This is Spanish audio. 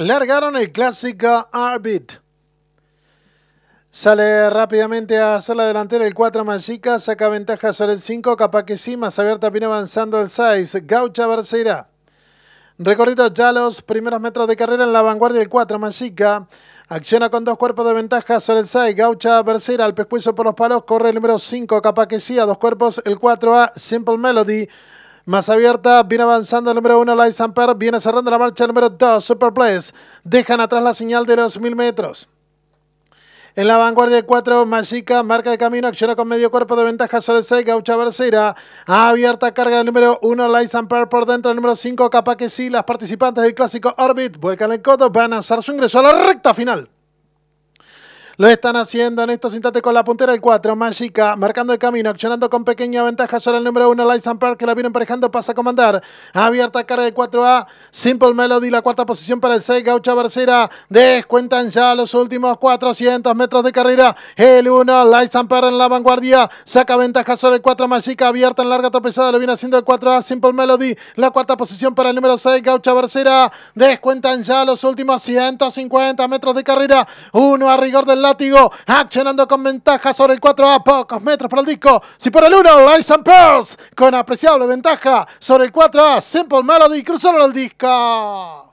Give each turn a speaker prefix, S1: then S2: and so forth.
S1: Largaron el clásico Arbit. Sale rápidamente a hacer la delantera el 4 Magica, saca ventaja sobre el 5, capaz que más abierta viene avanzando el 6, Gaucha Barcera. Recorrido ya los primeros metros de carrera en la vanguardia el 4 Magica. Acciona con dos cuerpos de ventaja sobre el 6, Gaucha Barcera. al pescuezo por los palos, corre el número 5, capaz a dos cuerpos el 4A, Simple Melody. Más abierta, viene avanzando el número 1, Light Samper. Viene cerrando la marcha el número 2, Super Place. Dejan atrás la señal de los 1000 metros. En la vanguardia 4, Magica, marca de camino, acciona con medio cuerpo de ventaja sobre 6, Gaucha Bercera. Abierta carga el número 1, Light Samper por dentro, el número 5, capaz que sí. Las participantes del clásico Orbit vuelcan el codo, van a hacer su ingreso a la recta final. Lo están haciendo en estos instantes con la puntera el 4, Magica, marcando el camino, accionando con pequeña ventaja sobre el número 1, light que la viene emparejando, pasa a comandar. Abierta cara de 4A, Simple Melody, la cuarta posición para el 6, Gaucha Barcera. Descuentan ya los últimos 400 metros de carrera. El 1, light Park en la vanguardia, saca ventaja sobre el 4, Magica, abierta en larga tropezada, lo viene haciendo el 4A, Simple Melody, la cuarta posición para el número 6, Gaucha Barcera. Descuentan ya los últimos 150 metros de carrera. 1 a rigor del lado látigo. Accionando con ventaja sobre el 4 a pocos metros para el disco. Si por el 1, Lice and Pearls. Con apreciable ventaja sobre el 4 a. Simple Melody cruzaron el disco.